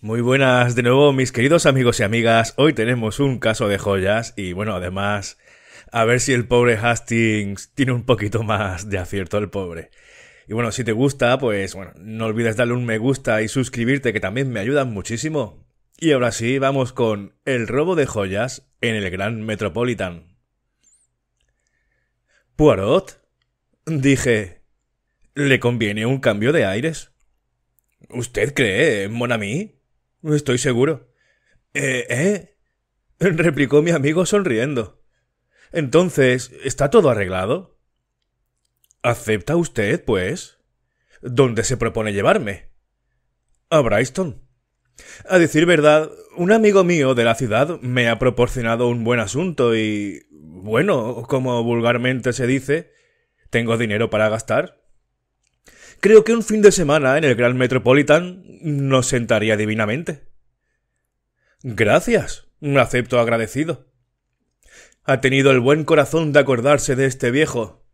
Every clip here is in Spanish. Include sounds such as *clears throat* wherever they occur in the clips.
Muy buenas de nuevo mis queridos amigos y amigas, hoy tenemos un caso de joyas y bueno, además, a ver si el pobre Hastings tiene un poquito más de acierto el pobre. Y bueno, si te gusta, pues bueno, no olvides darle un me gusta y suscribirte que también me ayudan muchísimo. Y ahora sí, vamos con el robo de joyas en el Gran Metropolitan. ¿Puarot? dije, ¿le conviene un cambio de aires? ¿Usted cree, Monami? Estoy seguro. ¿Eh? ¿Eh? *laughs* replicó mi amigo sonriendo. Entonces, ¿está todo arreglado? ¿Acepta usted, pues? ¿Dónde se propone llevarme? A Bryston. A decir verdad, un amigo mío de la ciudad me ha proporcionado un buen asunto y... bueno, como vulgarmente se dice, tengo dinero para gastar. Creo que un fin de semana en el Gran Metropolitan nos sentaría divinamente. Gracias, acepto agradecido. Ha tenido el buen corazón de acordarse de este viejo.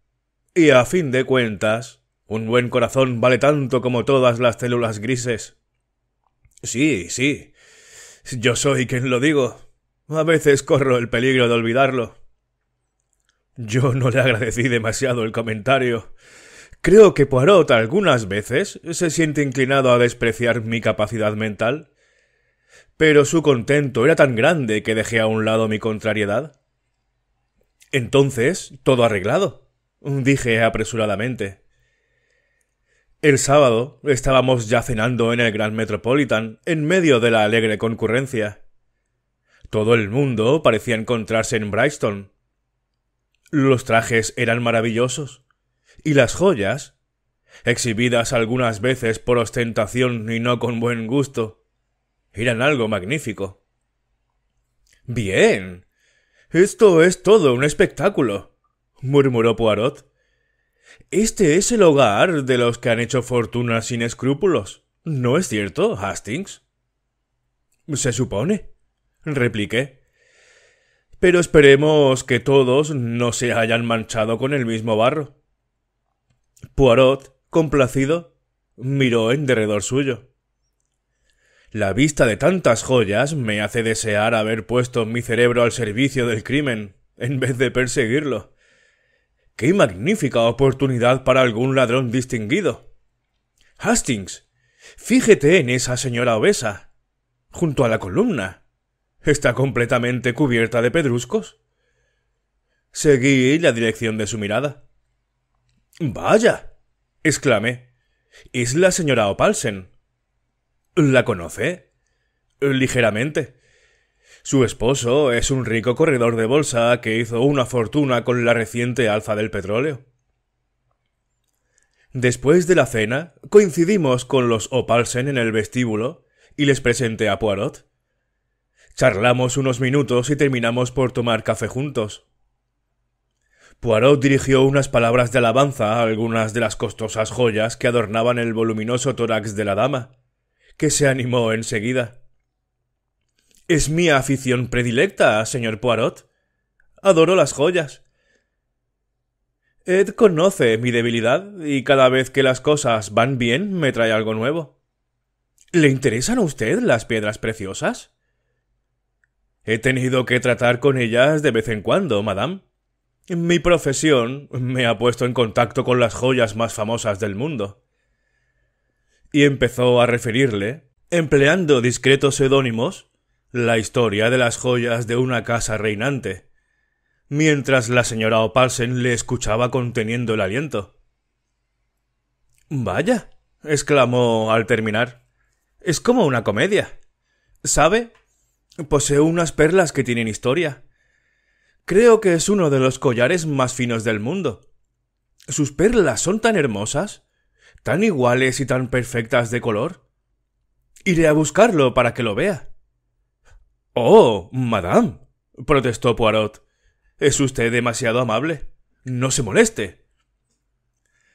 Y a fin de cuentas, un buen corazón vale tanto como todas las células grises. Sí, sí. Yo soy quien lo digo. A veces corro el peligro de olvidarlo. Yo no le agradecí demasiado el comentario. Creo que Poirot algunas veces se siente inclinado a despreciar mi capacidad mental. Pero su contento era tan grande que dejé a un lado mi contrariedad. Entonces, todo arreglado, dije apresuradamente. El sábado estábamos ya cenando en el Gran Metropolitan, en medio de la alegre concurrencia. Todo el mundo parecía encontrarse en Bryston. Los trajes eran maravillosos y las joyas, exhibidas algunas veces por ostentación y no con buen gusto, eran algo magnífico. Bien. Esto es todo un espectáculo, murmuró Poirot. Este es el hogar de los que han hecho fortuna sin escrúpulos. ¿No es cierto, Hastings? Se supone, repliqué. Pero esperemos que todos no se hayan manchado con el mismo barro. Poirot, complacido, miró en derredor suyo. La vista de tantas joyas me hace desear haber puesto mi cerebro al servicio del crimen, en vez de perseguirlo. ¡Qué magnífica oportunidad para algún ladrón distinguido! Hastings, fíjete en esa señora obesa, junto a la columna. Está completamente cubierta de pedruscos. Seguí la dirección de su mirada. Vaya, exclamé. Es la señora Opalsen. ¿La conoce? Ligeramente. Su esposo es un rico corredor de bolsa que hizo una fortuna con la reciente alza del petróleo. Después de la cena, coincidimos con los Opalsen en el vestíbulo y les presenté a Poirot. Charlamos unos minutos y terminamos por tomar café juntos. Poirot dirigió unas palabras de alabanza a algunas de las costosas joyas que adornaban el voluminoso tórax de la dama, que se animó enseguida. Es mi afición predilecta, señor Poirot. Adoro las joyas. Ed conoce mi debilidad y cada vez que las cosas van bien me trae algo nuevo. ¿Le interesan a usted las piedras preciosas? He tenido que tratar con ellas de vez en cuando, madame. Mi profesión me ha puesto en contacto con las joyas más famosas del mundo. Y empezó a referirle, empleando discretos seudónimos, la historia de las joyas de una casa reinante, mientras la señora Opalsen le escuchaba conteniendo el aliento. Vaya, exclamó al terminar. Es como una comedia. ¿Sabe? Poseo unas perlas que tienen historia Creo que es uno de los collares más finos del mundo. Sus perlas son tan hermosas, tan iguales y tan perfectas de color. Iré a buscarlo para que lo vea. Oh, madame, protestó Poirot. Es usted demasiado amable. No se moleste.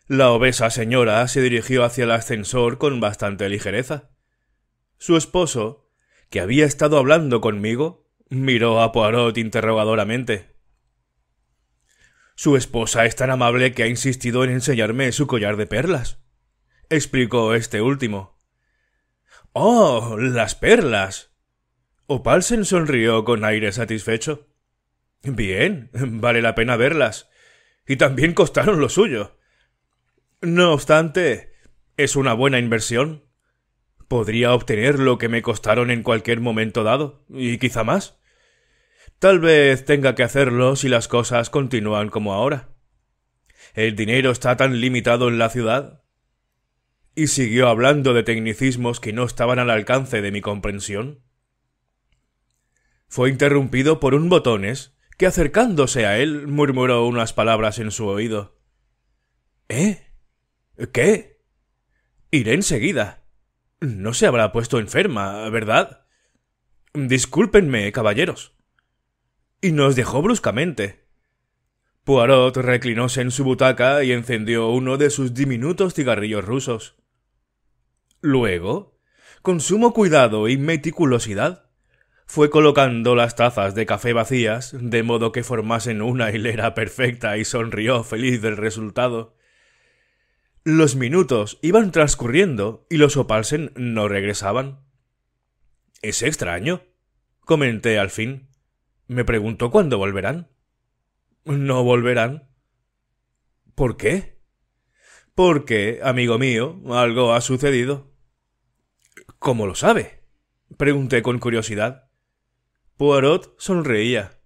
La obesa señora se dirigió hacia el ascensor con bastante ligereza. Su esposo, que había estado hablando conmigo, miró a Poirot interrogadoramente. Su esposa es tan amable que ha insistido en enseñarme su collar de perlas, explicó este último. Oh, las perlas. Opalsen sonrió con aire satisfecho. Bien, vale la pena verlas. Y también costaron lo suyo. No obstante, es una buena inversión. Podría obtener lo que me costaron en cualquier momento dado, y quizá más. Tal vez tenga que hacerlo si las cosas continúan como ahora. ¿El dinero está tan limitado en la ciudad? Y siguió hablando de tecnicismos que no estaban al alcance de mi comprensión. Fue interrumpido por un botones que acercándose a él murmuró unas palabras en su oído. ¿Eh? ¿Qué? Iré enseguida. No se habrá puesto enferma, ¿verdad? Discúlpenme, caballeros y nos dejó bruscamente. Poirot reclinóse en su butaca y encendió uno de sus diminutos cigarrillos rusos. Luego, con sumo cuidado y meticulosidad, fue colocando las tazas de café vacías de modo que formasen una hilera perfecta y sonrió feliz del resultado. Los minutos iban transcurriendo y los Opalsen no regresaban. Es extraño, comenté al fin. Me preguntó cuándo volverán. No volverán. ¿Por qué? Porque, amigo mío, algo ha sucedido. ¿Cómo lo sabe? pregunté con curiosidad. Poirot sonreía.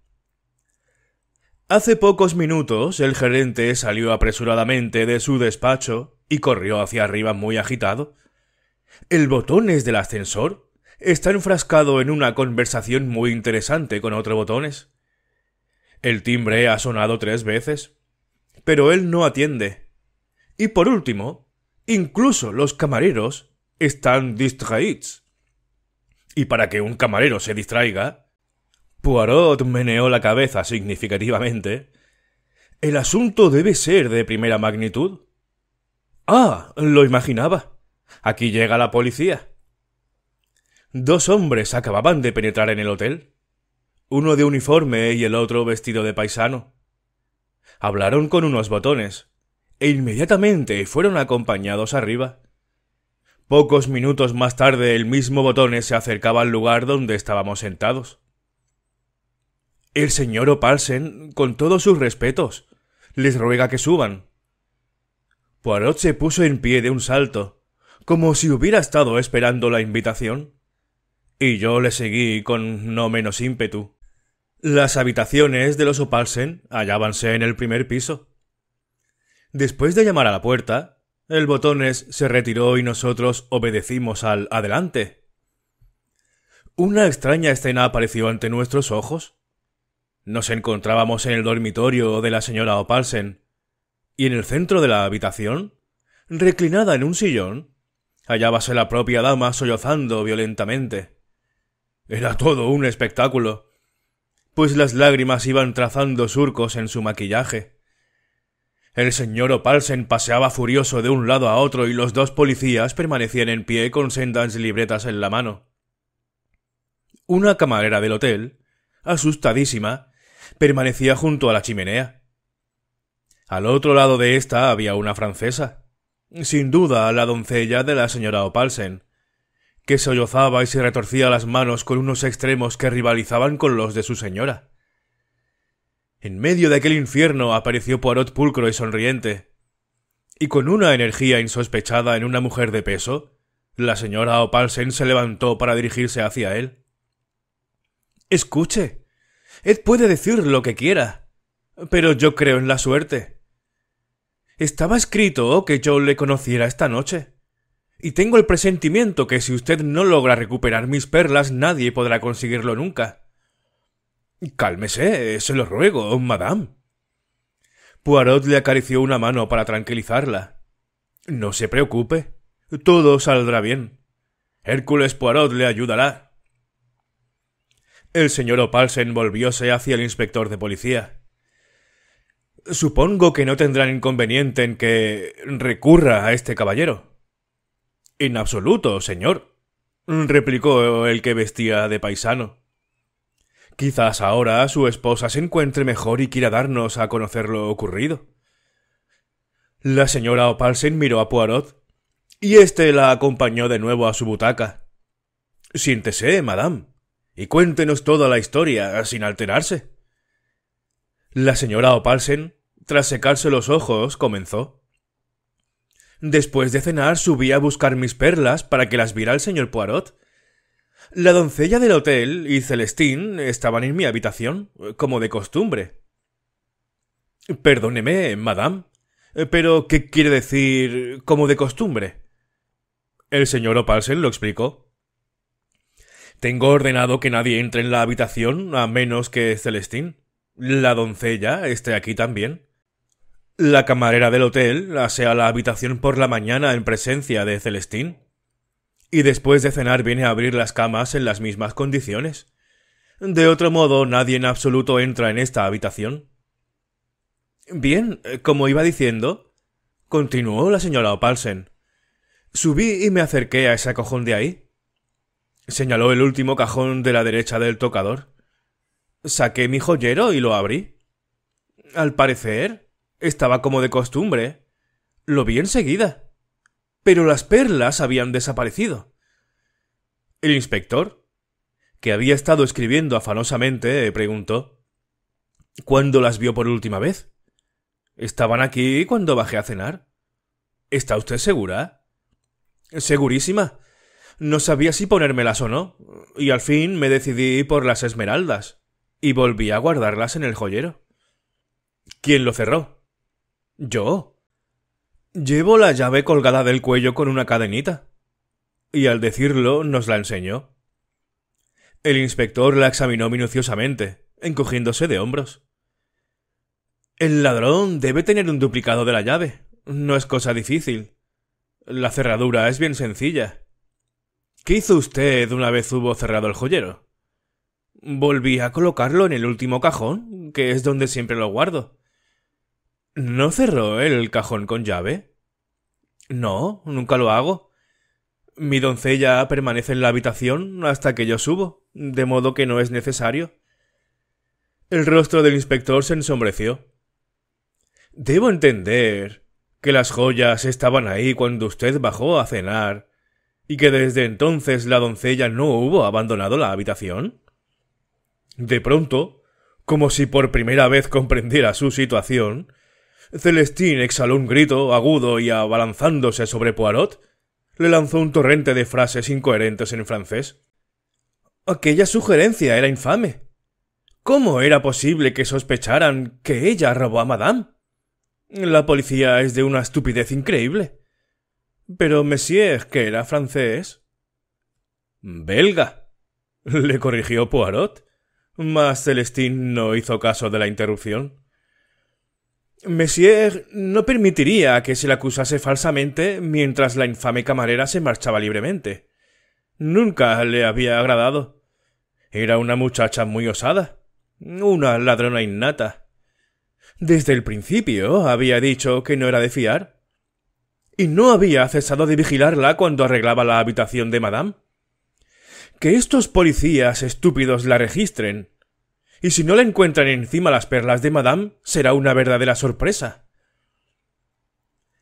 Hace pocos minutos el gerente salió apresuradamente de su despacho y corrió hacia arriba muy agitado. El botón es del ascensor está enfrascado en una conversación muy interesante con otro botones. El timbre ha sonado tres veces, pero él no atiende. Y por último, incluso los camareros están distraídos. Y para que un camarero se distraiga, Poirot meneó la cabeza significativamente. El asunto debe ser de primera magnitud. Ah, lo imaginaba. Aquí llega la policía. Dos hombres acababan de penetrar en el hotel, uno de uniforme y el otro vestido de paisano. Hablaron con unos botones, e inmediatamente fueron acompañados arriba. Pocos minutos más tarde el mismo Botones se acercaba al lugar donde estábamos sentados. El señor Opalsen, con todos sus respetos, les ruega que suban. Poirot se puso en pie de un salto, como si hubiera estado esperando la invitación y yo le seguí con no menos ímpetu. Las habitaciones de los Opalsen hallábanse en el primer piso. Después de llamar a la puerta, el botones se retiró y nosotros obedecimos al adelante. Una extraña escena apareció ante nuestros ojos. Nos encontrábamos en el dormitorio de la señora Opalsen, y en el centro de la habitación, reclinada en un sillón, hallábase la propia dama sollozando violentamente. Era todo un espectáculo, pues las lágrimas iban trazando surcos en su maquillaje. El señor Opalsen paseaba furioso de un lado a otro y los dos policías permanecían en pie con sendas libretas en la mano. Una camarera del hotel, asustadísima, permanecía junto a la chimenea. Al otro lado de ésta había una francesa, sin duda la doncella de la señora Opalsen, que sollozaba y se retorcía las manos con unos extremos que rivalizaban con los de su señora. En medio de aquel infierno apareció Poirot pulcro y sonriente, y con una energía insospechada en una mujer de peso, la señora Opalsen se levantó para dirigirse hacia él. Escuche. Ed puede decir lo que quiera, pero yo creo en la suerte. Estaba escrito que yo le conociera esta noche. Y tengo el presentimiento que si usted no logra recuperar mis perlas, nadie podrá conseguirlo nunca. Cálmese, se lo ruego, madame. Poirot le acarició una mano para tranquilizarla. No se preocupe. Todo saldrá bien. Hércules Poirot le ayudará. El señor Opalsen volvióse hacia el inspector de policía. Supongo que no tendrán inconveniente en que recurra a este caballero. En absoluto, señor, replicó el que vestía de paisano. Quizás ahora su esposa se encuentre mejor y quiera darnos a conocer lo ocurrido. La señora Opalsen miró a Poirot, y éste la acompañó de nuevo a su butaca. Siéntese, madame, y cuéntenos toda la historia, sin alterarse. La señora Opalsen, tras secarse los ojos, comenzó. Después de cenar subí a buscar mis perlas para que las viera el señor Poirot. La doncella del hotel y Celestín estaban en mi habitación, como de costumbre. Perdóneme, madame, pero ¿qué quiere decir como de costumbre? El señor Opalsen lo explicó. Tengo ordenado que nadie entre en la habitación a menos que Celestín. La doncella esté aquí también. La camarera del hotel asea la habitación por la mañana en presencia de Celestín. Y después de cenar viene a abrir las camas en las mismas condiciones. De otro modo, nadie en absoluto entra en esta habitación. Bien, como iba diciendo, continuó la señora Opalsen. Subí y me acerqué a ese cajón de ahí. Señaló el último cajón de la derecha del tocador. Saqué mi joyero y lo abrí. Al parecer, estaba como de costumbre. Lo vi enseguida. Pero las perlas habían desaparecido. El inspector, que había estado escribiendo afanosamente, preguntó ¿Cuándo las vio por última vez? Estaban aquí cuando bajé a cenar. ¿Está usted segura? Segurísima. No sabía si ponérmelas o no, y al fin me decidí por las esmeraldas, y volví a guardarlas en el joyero. ¿Quién lo cerró? ¿Yo? Llevo la llave colgada del cuello con una cadenita. Y al decirlo nos la enseñó. El inspector la examinó minuciosamente, encogiéndose de hombros. El ladrón debe tener un duplicado de la llave. No es cosa difícil. La cerradura es bien sencilla. ¿Qué hizo usted una vez hubo cerrado el joyero? Volví a colocarlo en el último cajón, que es donde siempre lo guardo. ¿No cerró el cajón con llave? No, nunca lo hago. Mi doncella permanece en la habitación hasta que yo subo, de modo que no es necesario. El rostro del inspector se ensombreció. Debo entender que las joyas estaban ahí cuando usted bajó a cenar, y que desde entonces la doncella no hubo abandonado la habitación. De pronto, como si por primera vez comprendiera su situación, Celestine exhaló un grito agudo y abalanzándose sobre Poirot, le lanzó un torrente de frases incoherentes en francés. Aquella sugerencia era infame. ¿Cómo era posible que sospecharan que ella robó a Madame? La policía es de una estupidez increíble. Pero monsieur, que era francés. Belga. le corrigió Poirot. Mas Celestine no hizo caso de la interrupción. Messier no permitiría que se la acusase falsamente mientras la infame camarera se marchaba libremente. Nunca le había agradado. Era una muchacha muy osada, una ladrona innata. Desde el principio había dicho que no era de fiar. Y no había cesado de vigilarla cuando arreglaba la habitación de Madame. Que estos policías estúpidos la registren y si no le encuentran encima las perlas de Madame, será una verdadera sorpresa.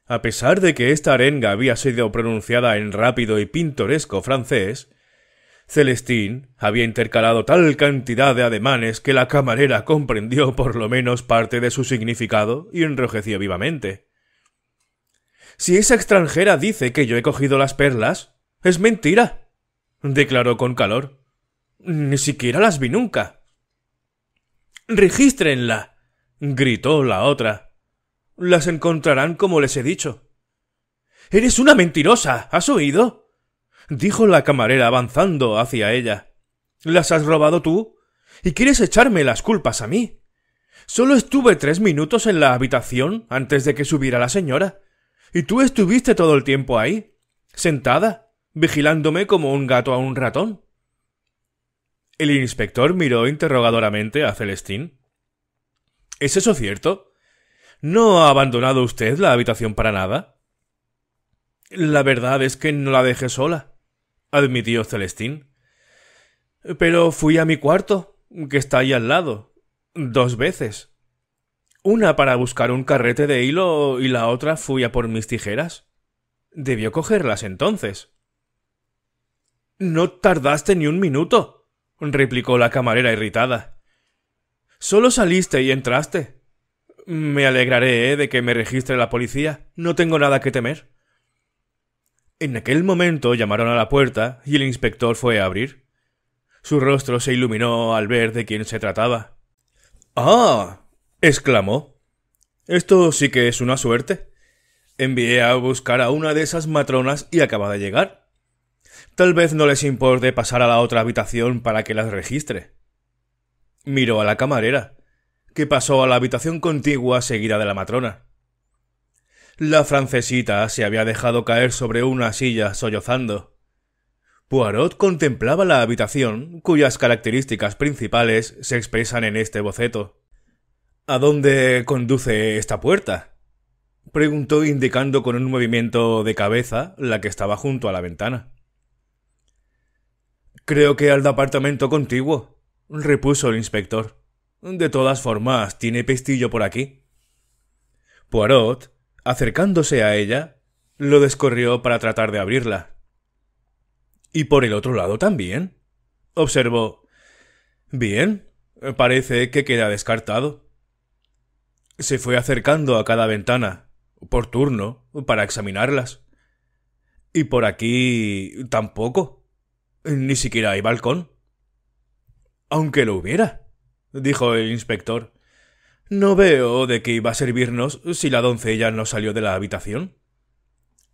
A pesar de que esta arenga había sido pronunciada en rápido y pintoresco francés, Celestín había intercalado tal cantidad de ademanes que la camarera comprendió por lo menos parte de su significado y enrojeció vivamente. Si esa extranjera dice que yo he cogido las perlas, es mentira, declaró con calor. Ni siquiera las vi nunca. Regístrenla. gritó la otra. Las encontrarán como les he dicho. Eres una mentirosa. ¿Has oído? dijo la camarera avanzando hacia ella. ¿Las has robado tú? ¿Y quieres echarme las culpas a mí? Solo estuve tres minutos en la habitación antes de que subiera la señora. Y tú estuviste todo el tiempo ahí, sentada, vigilándome como un gato a un ratón. El inspector miró interrogadoramente a Celestín. ¿Es eso cierto? ¿No ha abandonado usted la habitación para nada? La verdad es que no la dejé sola, admitió Celestín. Pero fui a mi cuarto, que está ahí al lado, dos veces. Una para buscar un carrete de hilo y la otra fui a por mis tijeras. Debió cogerlas entonces. No tardaste ni un minuto, replicó la camarera irritada. Solo saliste y entraste. Me alegraré ¿eh? de que me registre la policía. No tengo nada que temer. En aquel momento llamaron a la puerta y el inspector fue a abrir. Su rostro se iluminó al ver de quién se trataba. Ah. exclamó. Esto sí que es una suerte. Envié a buscar a una de esas matronas y acaba de llegar. Tal vez no les importe pasar a la otra habitación para que las registre. Miró a la camarera, que pasó a la habitación contigua seguida de la matrona. La francesita se había dejado caer sobre una silla sollozando. Poirot contemplaba la habitación, cuyas características principales se expresan en este boceto. ¿A dónde conduce esta puerta? preguntó indicando con un movimiento de cabeza la que estaba junto a la ventana. Creo que al departamento contiguo, repuso el inspector. De todas formas, tiene pestillo por aquí. Poirot, acercándose a ella, lo descorrió para tratar de abrirla. Y por el otro lado también, observó. Bien, parece que queda descartado. Se fue acercando a cada ventana, por turno, para examinarlas. Y por aquí tampoco. Ni siquiera hay balcón. Aunque lo hubiera, dijo el inspector. No veo de qué iba a servirnos si la doncella no salió de la habitación.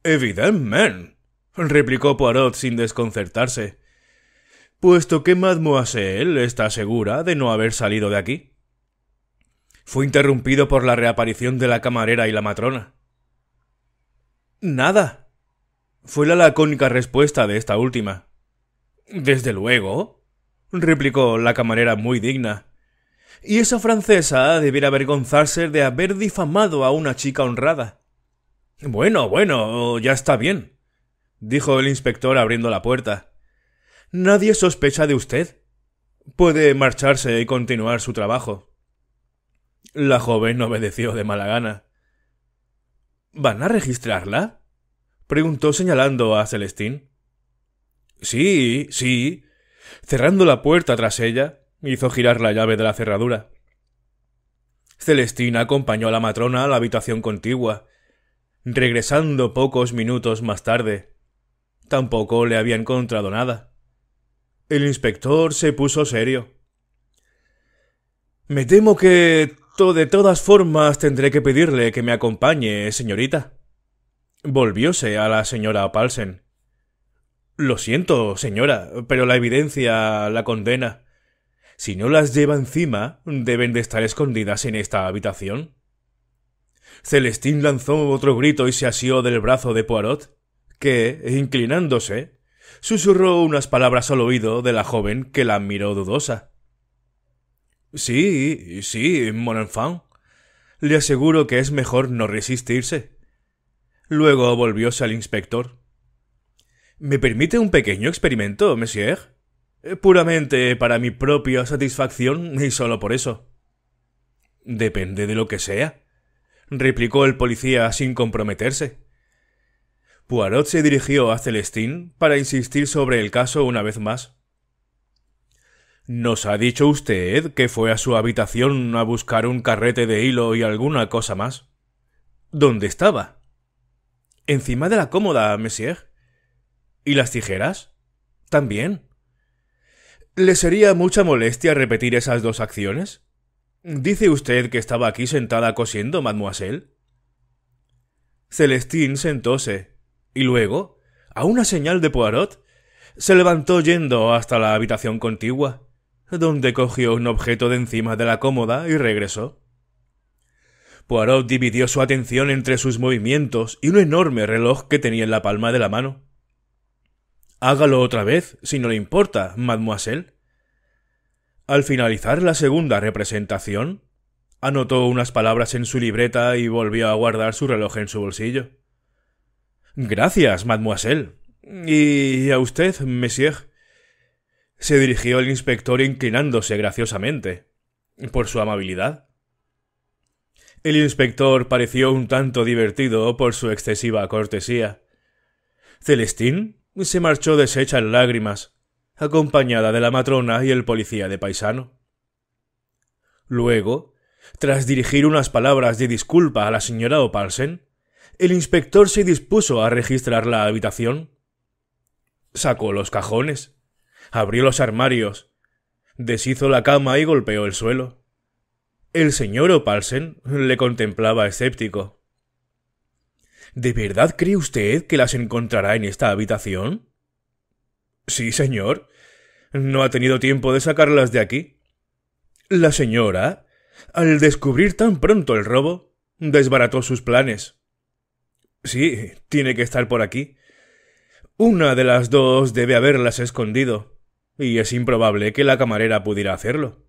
Evidentemente, replicó Poirot sin desconcertarse, puesto que mademoiselle está segura de no haber salido de aquí. Fue interrumpido por la reaparición de la camarera y la matrona. Nada, fue la lacónica respuesta de esta última. Desde luego, replicó la camarera muy digna. Y esa francesa debiera avergonzarse de haber difamado a una chica honrada. Bueno, bueno, ya está bien, dijo el inspector abriendo la puerta. Nadie sospecha de usted. Puede marcharse y continuar su trabajo. La joven obedeció de mala gana. ¿Van a registrarla? preguntó señalando a Celestín. Sí, sí. Cerrando la puerta tras ella, hizo girar la llave de la cerradura. Celestina acompañó a la matrona a la habitación contigua, regresando pocos minutos más tarde. Tampoco le había encontrado nada. El inspector se puso serio. Me temo que de todas formas tendré que pedirle que me acompañe, señorita. Volvióse a la señora Palsen. Lo siento, señora, pero la evidencia la condena. Si no las lleva encima, deben de estar escondidas en esta habitación. Celestín lanzó otro grito y se asió del brazo de Poirot, que, inclinándose, susurró unas palabras al oído de la joven que la miró dudosa. Sí, sí, mon enfant. Le aseguro que es mejor no resistirse. Luego volvióse al inspector. ¿Me permite un pequeño experimento, monsieur? Eh, puramente para mi propia satisfacción y solo por eso. Depende de lo que sea, replicó el policía sin comprometerse. Poirot se dirigió a Celestín para insistir sobre el caso una vez más. Nos ha dicho usted que fue a su habitación a buscar un carrete de hilo y alguna cosa más. ¿Dónde estaba? Encima de la cómoda, monsieur. ¿Y las tijeras? También. ¿Le sería mucha molestia repetir esas dos acciones? ¿Dice usted que estaba aquí sentada cosiendo, mademoiselle? Celestín sentóse, y luego, a una señal de Poirot, se levantó yendo hasta la habitación contigua, donde cogió un objeto de encima de la cómoda y regresó. Poirot dividió su atención entre sus movimientos y un enorme reloj que tenía en la palma de la mano. Hágalo otra vez, si no le importa, mademoiselle. Al finalizar la segunda representación, anotó unas palabras en su libreta y volvió a guardar su reloj en su bolsillo. Gracias, mademoiselle. Y a usted, monsieur. Se dirigió el inspector inclinándose graciosamente. Por su amabilidad. El inspector pareció un tanto divertido por su excesiva cortesía. Celestín se marchó deshecha en lágrimas, acompañada de la matrona y el policía de paisano. Luego, tras dirigir unas palabras de disculpa a la señora Opalsen, el inspector se dispuso a registrar la habitación. Sacó los cajones, abrió los armarios, deshizo la cama y golpeó el suelo. El señor Opalsen le contemplaba escéptico. ¿De verdad cree usted que las encontrará en esta habitación? Sí, señor. No ha tenido tiempo de sacarlas de aquí. La señora, al descubrir tan pronto el robo, desbarató sus planes. Sí, tiene que estar por aquí. Una de las dos debe haberlas escondido, y es improbable que la camarera pudiera hacerlo.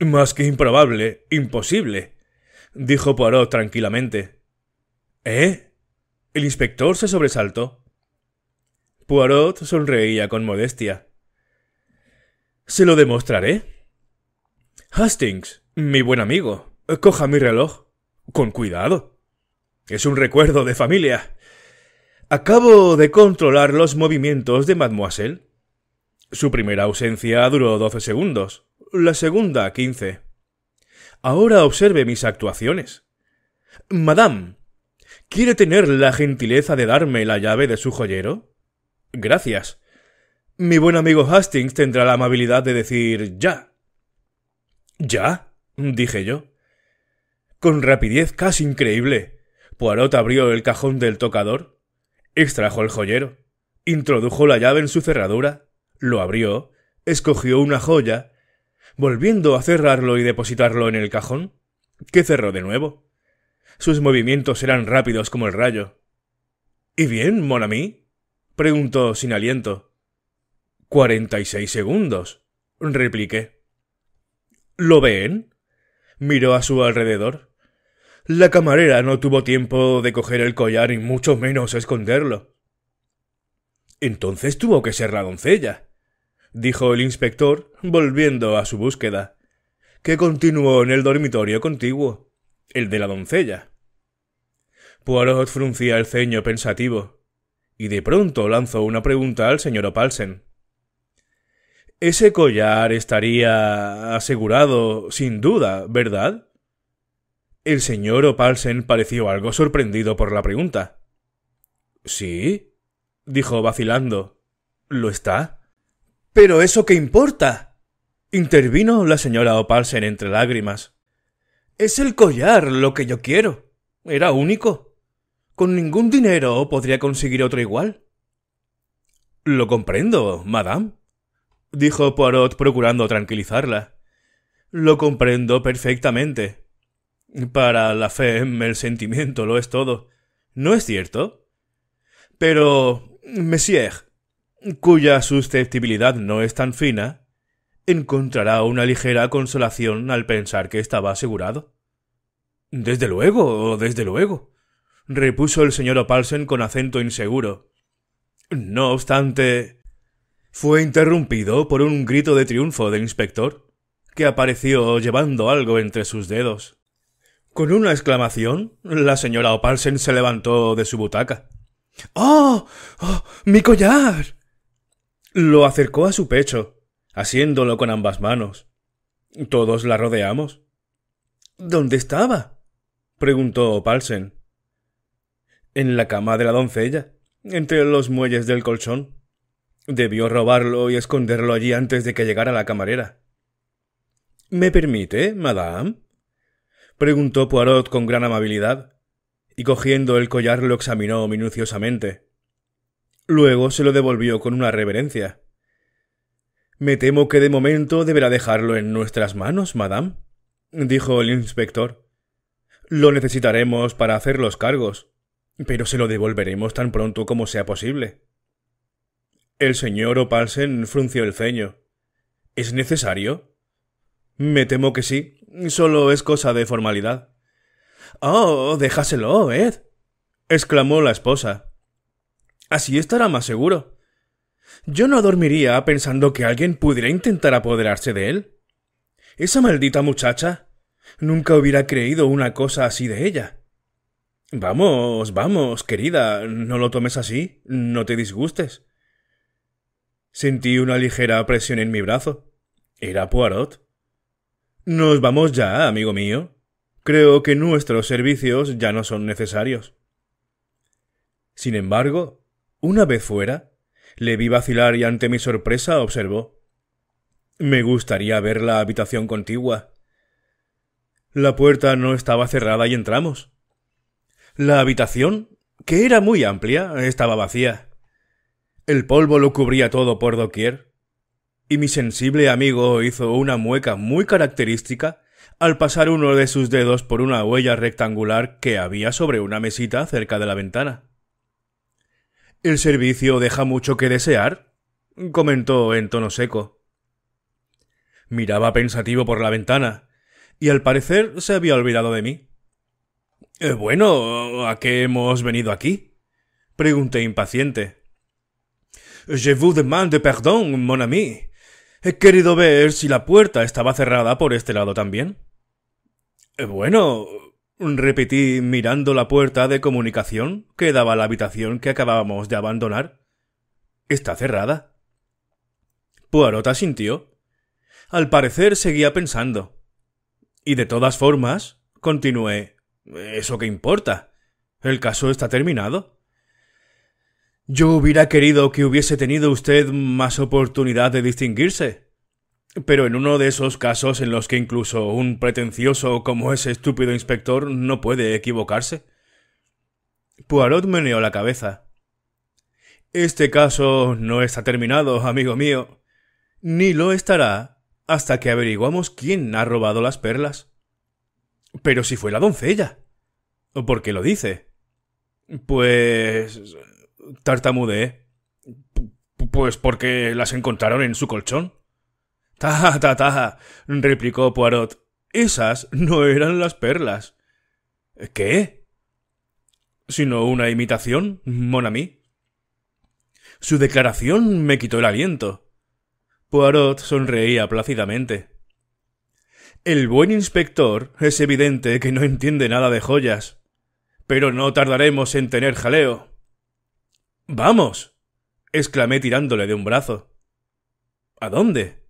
Más que improbable, imposible, dijo Poirot tranquilamente. ¿Eh? El inspector se sobresaltó. Poirot sonreía con modestia. Se lo demostraré. Hastings, mi buen amigo, coja mi reloj. Con cuidado. Es un recuerdo de familia. Acabo de controlar los movimientos de mademoiselle. Su primera ausencia duró doce segundos, la segunda quince. Ahora observe mis actuaciones. Madame, ¿Quiere tener la gentileza de darme la llave de su joyero? Gracias. Mi buen amigo Hastings tendrá la amabilidad de decir ya. ¿Ya? dije yo. Con rapidez casi increíble, Poirot abrió el cajón del tocador, extrajo el joyero, introdujo la llave en su cerradura, lo abrió, escogió una joya, volviendo a cerrarlo y depositarlo en el cajón, que cerró de nuevo. Sus movimientos eran rápidos como el rayo. ¿Y bien, mon preguntó sin aliento. Cuarenta y seis segundos, repliqué. ¿Lo ven? miró a su alrededor. La camarera no tuvo tiempo de coger el collar y mucho menos esconderlo. Entonces tuvo que ser la doncella, dijo el inspector, volviendo a su búsqueda, que continuó en el dormitorio contiguo el de la doncella. Poirot fruncía el ceño pensativo, y de pronto lanzó una pregunta al señor Opalsen. Ese collar estaría asegurado, sin duda, ¿verdad? El señor Opalsen pareció algo sorprendido por la pregunta. Sí, dijo vacilando. Lo está. Pero eso qué importa. intervino la señora Opalsen entre lágrimas. Es el collar lo que yo quiero. Era único. Con ningún dinero podría conseguir otro igual. Lo comprendo, madame, dijo Poirot procurando tranquilizarla. Lo comprendo perfectamente. Para la fe, el sentimiento lo es todo. ¿No es cierto? Pero, monsieur, cuya susceptibilidad no es tan fina, encontrará una ligera consolación al pensar que estaba asegurado. Desde luego, desde luego, repuso el señor Opalsen con acento inseguro. No obstante. fue interrumpido por un grito de triunfo del inspector, que apareció llevando algo entre sus dedos. Con una exclamación, la señora Opalsen se levantó de su butaca. ¡Oh! ¡Oh! ¡Mi collar! Lo acercó a su pecho, asiéndolo con ambas manos. Todos la rodeamos. ¿Dónde estaba? preguntó Palsen. En la cama de la doncella, entre los muelles del colchón. Debió robarlo y esconderlo allí antes de que llegara la camarera. ¿Me permite, madame? preguntó Poirot con gran amabilidad, y cogiendo el collar lo examinó minuciosamente. Luego se lo devolvió con una reverencia. Me temo que de momento deberá dejarlo en nuestras manos, madame, dijo el inspector. Lo necesitaremos para hacer los cargos, pero se lo devolveremos tan pronto como sea posible. El señor Opalsen frunció el ceño. ¿Es necesario? Me temo que sí. Solo es cosa de formalidad. Oh, déjaselo, Ed. exclamó la esposa. Así estará más seguro. Yo no dormiría pensando que alguien pudiera intentar apoderarse de él. Esa maldita muchacha. Nunca hubiera creído una cosa así de ella. Vamos, vamos, querida, no lo tomes así, no te disgustes. Sentí una ligera presión en mi brazo. Era Poirot. Nos vamos ya, amigo mío. Creo que nuestros servicios ya no son necesarios. Sin embargo, una vez fuera, le vi vacilar y ante mi sorpresa observó. Me gustaría ver la habitación contigua. La puerta no estaba cerrada y entramos. La habitación, que era muy amplia, estaba vacía. El polvo lo cubría todo por doquier. Y mi sensible amigo hizo una mueca muy característica al pasar uno de sus dedos por una huella rectangular que había sobre una mesita cerca de la ventana. El servicio deja mucho que desear, comentó en tono seco. Miraba pensativo por la ventana, y al parecer se había olvidado de mí. Eh, bueno, ¿a qué hemos venido aquí? pregunté impaciente. Je vous demande pardon, mon ami. He querido ver si la puerta estaba cerrada por este lado también. Eh, bueno, repetí mirando la puerta de comunicación que daba a la habitación que acabábamos de abandonar. Está cerrada. Puarota sintió. Al parecer seguía pensando. Y de todas formas, continué. ¿Eso qué importa? El caso está terminado. Yo hubiera querido que hubiese tenido usted más oportunidad de distinguirse, pero en uno de esos casos en los que incluso un pretencioso como ese estúpido inspector no puede equivocarse. Poirot meneó la cabeza. Este caso no está terminado, amigo mío. Ni lo estará hasta que averiguamos quién ha robado las perlas. Pero si fue la doncella. ¿Por qué lo dice? Pues... tartamudeé. Pues porque las encontraron en su colchón. Ta, ta, ta, replicó Poirot. Esas no eran las perlas. ¿Qué? Sino una imitación, mon ami. Su declaración me quitó el aliento. Poirot sonreía plácidamente. El buen inspector es evidente que no entiende nada de joyas. Pero no tardaremos en tener jaleo. Vamos. exclamé tirándole de un brazo. ¿A dónde?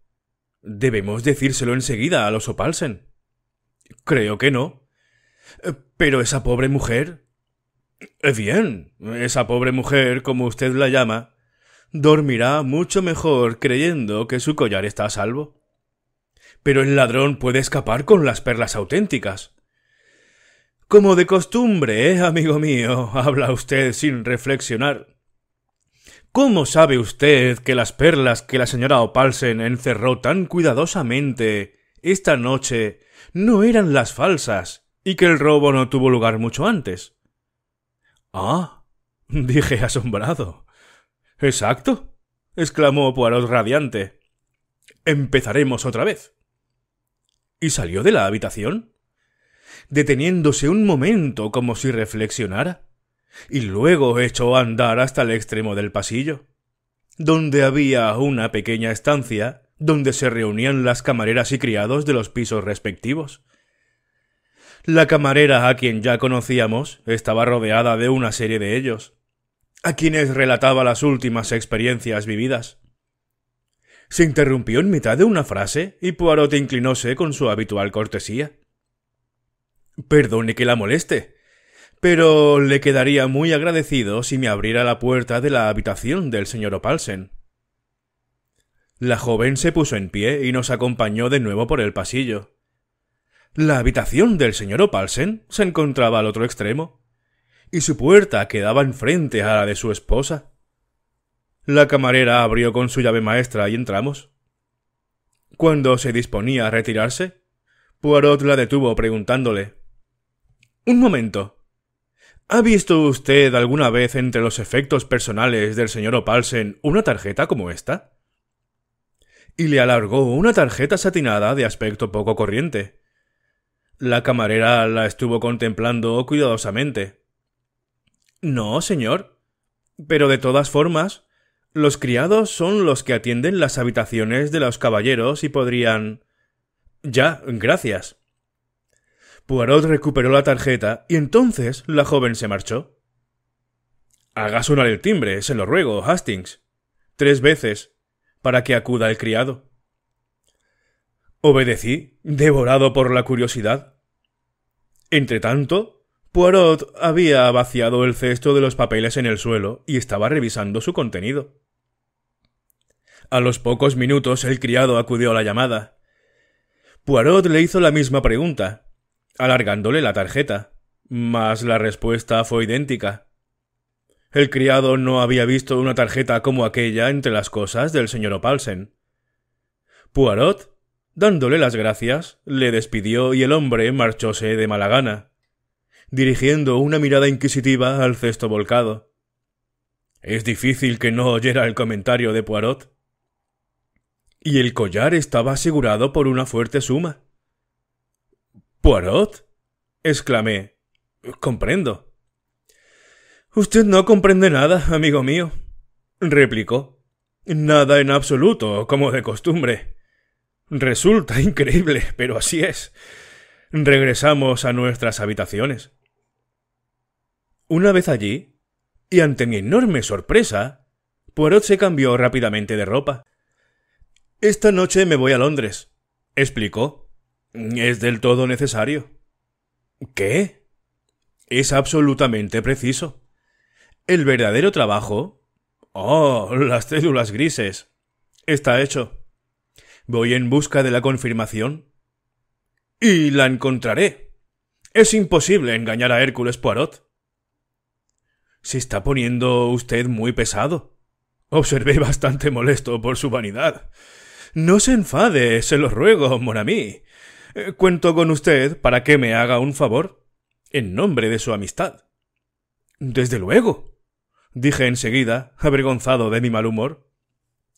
Debemos decírselo enseguida a los Opalsen. Creo que no. Eh, pero esa pobre mujer. Eh, bien, esa pobre mujer, como usted la llama, dormirá mucho mejor creyendo que su collar está a salvo. Pero el ladrón puede escapar con las perlas auténticas. Como de costumbre, eh, amigo mío, *laughs* habla usted sin reflexionar. ¿Cómo sabe usted que las perlas que la señora Opalsen encerró tan cuidadosamente esta noche no eran las falsas y que el robo no tuvo lugar mucho antes? Ah, *laughs* dije asombrado. Exacto, exclamó Poirot radiante. Empezaremos otra vez. Y salió de la habitación, deteniéndose un momento como si reflexionara y luego echó a andar hasta el extremo del pasillo, donde había una pequeña estancia donde se reunían las camareras y criados de los pisos respectivos. La camarera a quien ya conocíamos estaba rodeada de una serie de ellos, a quienes relataba las últimas experiencias vividas. Se interrumpió en mitad de una frase y Poirot inclinóse con su habitual cortesía. Perdone que la moleste, pero le quedaría muy agradecido si me abriera la puerta de la habitación del señor Opalsen. La joven se puso en pie y nos acompañó de nuevo por el pasillo. La habitación del señor Opalsen se encontraba al otro extremo, y su puerta quedaba enfrente a la de su esposa. La camarera abrió con su llave maestra y entramos. Cuando se disponía a retirarse, Poirot la detuvo preguntándole Un momento. ¿Ha visto usted alguna vez entre los efectos personales del señor Opalsen una tarjeta como esta? Y le alargó una tarjeta satinada de aspecto poco corriente. La camarera la estuvo contemplando cuidadosamente. No, señor. Pero de todas formas, los criados son los que atienden las habitaciones de los caballeros y podrían. Ya, gracias. Poirot recuperó la tarjeta y entonces la joven se marchó. Haga sonar el timbre, se lo ruego, Hastings. Tres veces, para que acuda el criado. Obedecí, devorado por la curiosidad. Entretanto, Poirot había vaciado el cesto de los papeles en el suelo y estaba revisando su contenido. A los pocos minutos el criado acudió a la llamada. Poirot le hizo la misma pregunta, alargándole la tarjeta, mas la respuesta fue idéntica. El criado no había visto una tarjeta como aquella entre las cosas del señor Opalsen. Poirot, dándole las gracias, le despidió y el hombre marchóse de mala gana, dirigiendo una mirada inquisitiva al cesto volcado. Es difícil que no oyera el comentario de Poirot. Y el collar estaba asegurado por una fuerte suma. ¿Poirot? exclamé. Comprendo. Usted no comprende nada, amigo mío, replicó. Nada en absoluto, como de costumbre. Resulta increíble, pero así es. Regresamos a nuestras habitaciones. Una vez allí, y ante mi enorme sorpresa, Poirot se cambió rápidamente de ropa. Esta noche me voy a Londres, explicó. Es del todo necesario. ¿Qué? Es absolutamente preciso. El verdadero trabajo. Oh, las cédulas grises. Está hecho. Voy en busca de la confirmación. Y la encontraré. Es imposible engañar a Hércules Poirot. Se está poniendo usted muy pesado. Observé bastante molesto por su vanidad. No se enfade, se lo ruego, Monami. Eh, cuento con usted para que me haga un favor. En nombre de su amistad. Desde luego. dije enseguida, avergonzado de mi mal humor.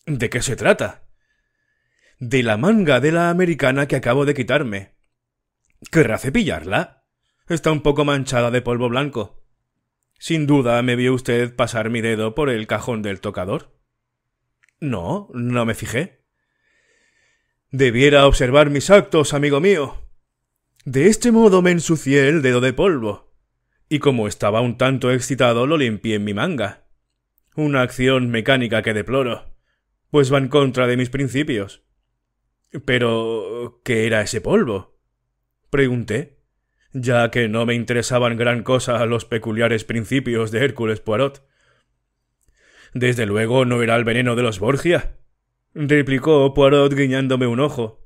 ¿De qué se trata? De la manga de la americana que acabo de quitarme. ¿Querrá cepillarla? Está un poco manchada de polvo blanco. Sin duda me vio usted pasar mi dedo por el cajón del tocador. No, no me fijé. Debiera observar mis actos, amigo mío. De este modo me ensucié el dedo de polvo, y como estaba un tanto excitado lo limpié en mi manga. Una acción mecánica que deploro, pues va en contra de mis principios. Pero. ¿qué era ese polvo? pregunté, ya que no me interesaban gran cosa los peculiares principios de Hércules Poirot. Desde luego no era el veneno de los Borgia, replicó Poirot guiñándome un ojo.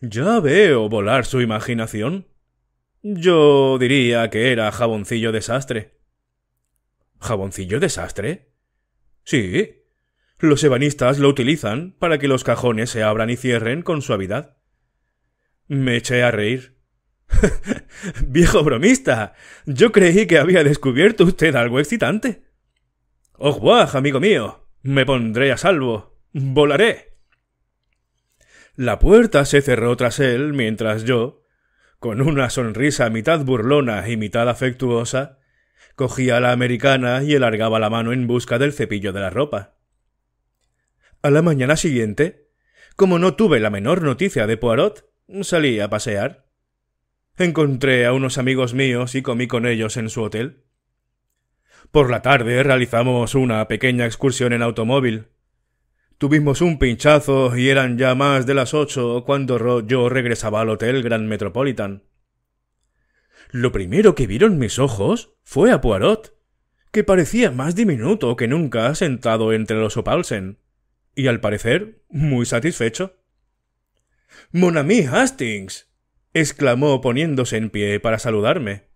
Ya veo volar su imaginación. Yo diría que era jaboncillo desastre. ¿Jaboncillo desastre? Sí. Los ebanistas lo utilizan para que los cajones se abran y cierren con suavidad. Me eché a reír. *laughs* Viejo bromista. Yo creí que había descubierto usted algo excitante. ...oh guaj amigo mío. Me pondré a salvo. Volaré. La puerta se cerró tras él mientras yo, con una sonrisa mitad burlona y mitad afectuosa, cogía a la americana y alargaba la mano en busca del cepillo de la ropa. A la mañana siguiente, como no tuve la menor noticia de Poirot, salí a pasear. Encontré a unos amigos míos y comí con ellos en su hotel. Por la tarde realizamos una pequeña excursión en automóvil. Tuvimos un pinchazo y eran ya más de las ocho cuando yo regresaba al hotel Gran Metropolitan. Lo primero que vieron mis ojos fue a Poirot, que parecía más diminuto que nunca sentado entre los Opalsen, y al parecer muy satisfecho. —¡Monami Hastings, exclamó poniéndose en pie para saludarme.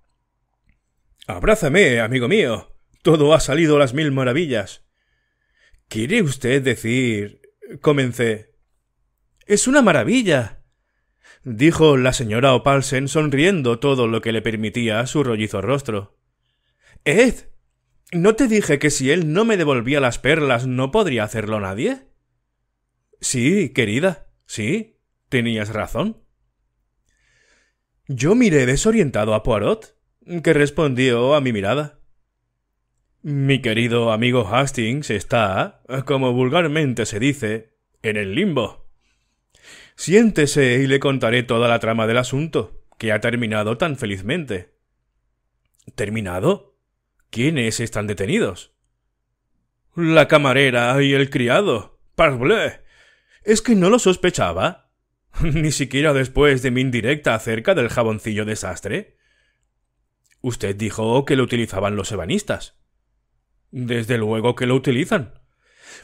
Abrázame, amigo mío. Todo ha salido a las mil maravillas. ¿Quiere usted decir? comencé. Es una maravilla. dijo la señora Opalsen sonriendo todo lo que le permitía su rollizo rostro. Ed. ¿No te dije que si él no me devolvía las perlas no podría hacerlo nadie? Sí, querida, sí, tenías razón. Yo miré desorientado a Poirot, que respondió a mi mirada. Mi querido amigo Hastings está, como vulgarmente se dice, en el limbo. Siéntese y le contaré toda la trama del asunto, que ha terminado tan felizmente. ¿Terminado? ¿Quiénes están detenidos? La camarera y el criado. Parbleu. ¿Es que no lo sospechaba? *laughs* Ni siquiera después de mi indirecta acerca del jaboncillo desastre. Usted dijo que lo utilizaban los ebanistas. Desde luego que lo utilizan.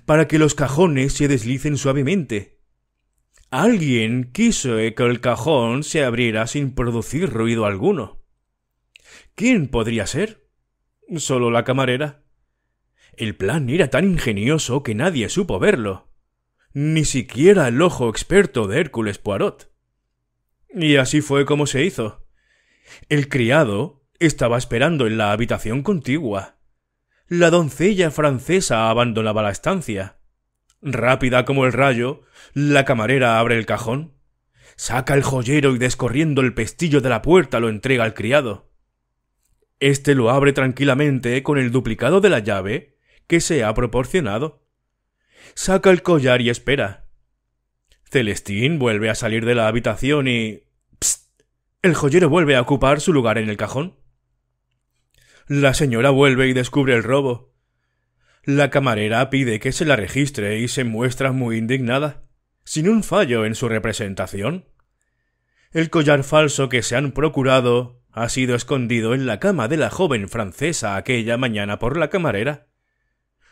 Para que los cajones se deslicen suavemente. Alguien quiso que el cajón se abriera sin producir ruido alguno. ¿Quién podría ser? Solo la camarera. El plan era tan ingenioso que nadie supo verlo. Ni siquiera el ojo experto de Hércules Poirot. Y así fue como se hizo. El criado estaba esperando en la habitación contigua la doncella francesa abandonaba la estancia. Rápida como el rayo, la camarera abre el cajón, saca el joyero y descorriendo el pestillo de la puerta lo entrega al criado. Este lo abre tranquilamente con el duplicado de la llave que se ha proporcionado. Saca el collar y espera. Celestín vuelve a salir de la habitación y... Psst. El joyero vuelve a ocupar su lugar en el cajón. La señora vuelve y descubre el robo. La camarera pide que se la registre y se muestra muy indignada, sin un fallo en su representación. El collar falso que se han procurado ha sido escondido en la cama de la joven francesa aquella mañana por la camarera.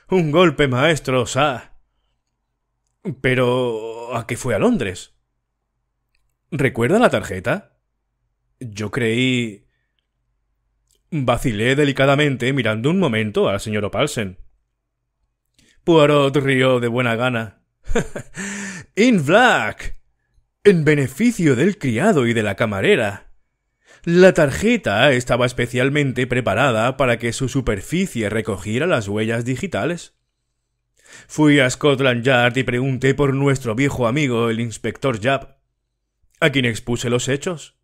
Un golpe maestro, sa. Pero. ¿a qué fue a Londres? ¿Recuerda la tarjeta? Yo creí. Vacilé delicadamente mirando un momento al señor Opalsen. Poirot rió de buena gana. *laughs* In black. En beneficio del criado y de la camarera. La tarjeta estaba especialmente preparada para que su superficie recogiera las huellas digitales. Fui a Scotland Yard y pregunté por nuestro viejo amigo el inspector Japp, a quien expuse los hechos.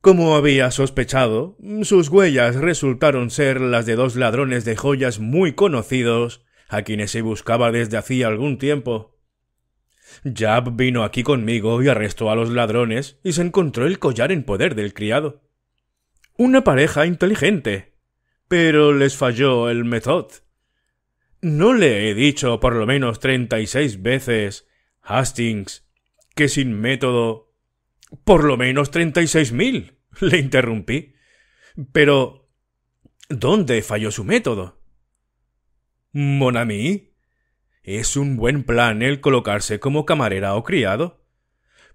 Como había sospechado, sus huellas resultaron ser las de dos ladrones de joyas muy conocidos, a quienes se buscaba desde hacía algún tiempo. Jab vino aquí conmigo y arrestó a los ladrones y se encontró el collar en poder del criado. Una pareja inteligente. Pero les falló el metod. No le he dicho por lo menos treinta y seis veces, Hastings, que sin método por lo menos treinta y seis mil le interrumpí. Pero... ¿Dónde falló su método? Mon es un buen plan el colocarse como camarera o criado.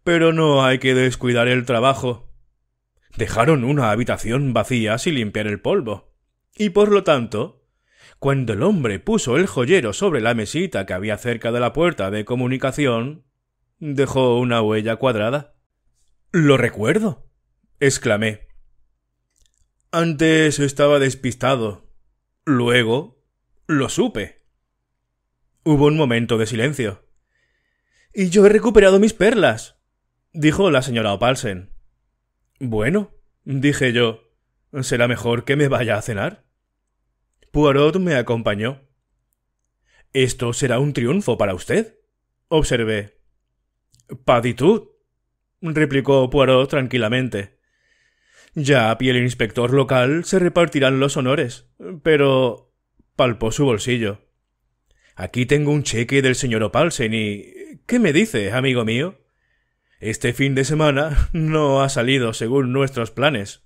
Pero no hay que descuidar el trabajo. Dejaron una habitación vacía sin limpiar el polvo. Y por lo tanto, cuando el hombre puso el joyero sobre la mesita que había cerca de la puerta de comunicación, dejó una huella cuadrada. Lo recuerdo, exclamé. Antes estaba despistado. Luego lo supe. Hubo un momento de silencio. Y yo he recuperado mis perlas, dijo la señora Opalsen. Bueno, dije yo, será mejor que me vaya a cenar. Poirot me acompañó. Esto será un triunfo para usted, observé replicó Poirot tranquilamente. Ya a pie el inspector local se repartirán los honores, pero. palpó su bolsillo. Aquí tengo un cheque del señor Opalsen y. ¿Qué me dice, amigo mío? Este fin de semana *laughs* no ha salido según nuestros planes.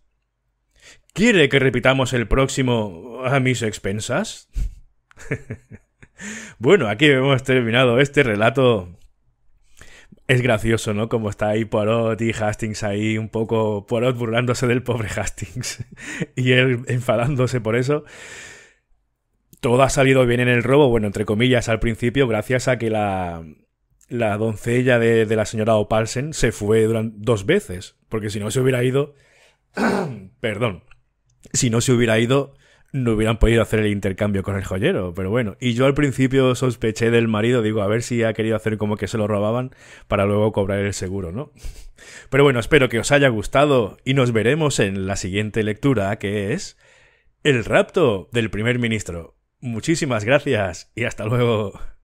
¿Quiere que repitamos el próximo a mis expensas? *laughs* bueno, aquí hemos terminado este relato es gracioso, ¿no? Como está ahí Poirot y Hastings ahí un poco, Poirot burlándose del pobre Hastings *laughs* y él enfadándose por eso. Todo ha salido bien en el robo, bueno, entre comillas, al principio, gracias a que la, la doncella de, la señora Opalsen se fue durante, dos veces, porque si no se hubiera ido... *clears throat* perdón. Si no se hubiera ido, no hubieran podido hacer el intercambio con el joyero, pero bueno. Y yo al principio sospeché del marido, digo, a ver si ha querido hacer como que se lo robaban para luego cobrar el seguro, ¿no? *laughs* Pero bueno, espero que os haya gustado y nos veremos en la siguiente lectura, que es El rapto del primer ministro. Muchísimas gracias y hasta luego.